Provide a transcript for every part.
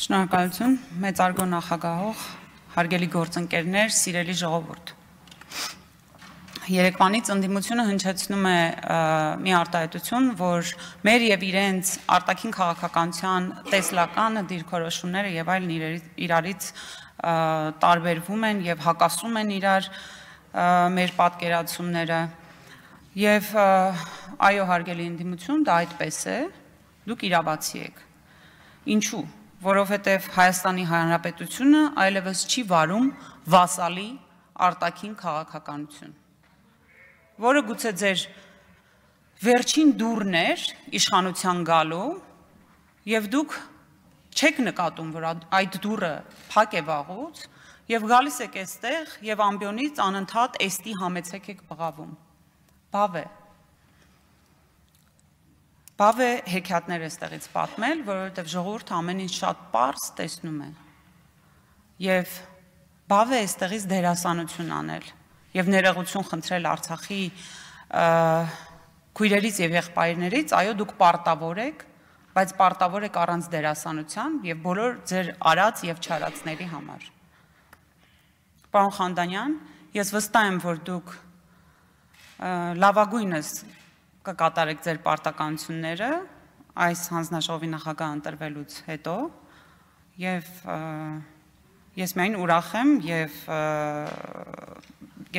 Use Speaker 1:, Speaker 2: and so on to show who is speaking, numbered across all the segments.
Speaker 1: Շնորհակալություն մեծ արգո նախագահող, հարգելի գործընկերներ, սիրելի ժողովուրդ։ Երեկվանից ընդդիմությունը հնչեցնում է մի արտահայտություն, որ մեր եւ իրենց արտաքին քաղաքականության տեսլական դիրքորոշումները եւ այլն իրարից տարբերվում են եւ հակասում են իրար մեր պատկերացումները։ Եվ այո, հարգելի ընդդիմություն, դա այդպես է։ Դուք իրավացի եք։ Ինչու՞ որովհետև Հայաստանի Հանրապետությունը այլևս չի վարում վասալի արտաքին քաղաքականություն, որը գուցե ձեր վերջին դուրն էր իշխանության գալու եւ դուք չեք նկատում, որ այդ դուրը փակ է վաղուց եւ գալիս եք այստեղ եւ ամբյոնից անընդհատ էստի համեցեք եք բղավում։ Բավ է։ Բավ է Բավ է հեքիաթներ էստեղից պատմել, որովհետև ժողովուրդը ամեն ինչ շատ པարս տեսնում է։ Եվ բավ է էստեղից դերասանություն անել եւ ներողություն խնդրել Արցախի քույրերից եւ եղբայրներից, այո, դուք պարտավոր եք, բայց պարտավոր եք առանց դերասանության եւ բոլոր ձեր արած եւ չարածների համար։ Պարոն Խանդանյան, ես վստահ եմ, որ դուք լավագույնս կկատարեք ձեր պարտականությունները այս հանձնաժողովի նախագահ ընտրվելուց հետո եւ ես միայն ուրախ եմ եւ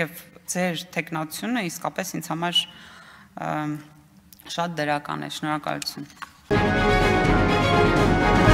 Speaker 1: եւ ձեր տեխնացիոնը իսկապես ինձ համար շատ դրական է շնորհակալություն Thank you.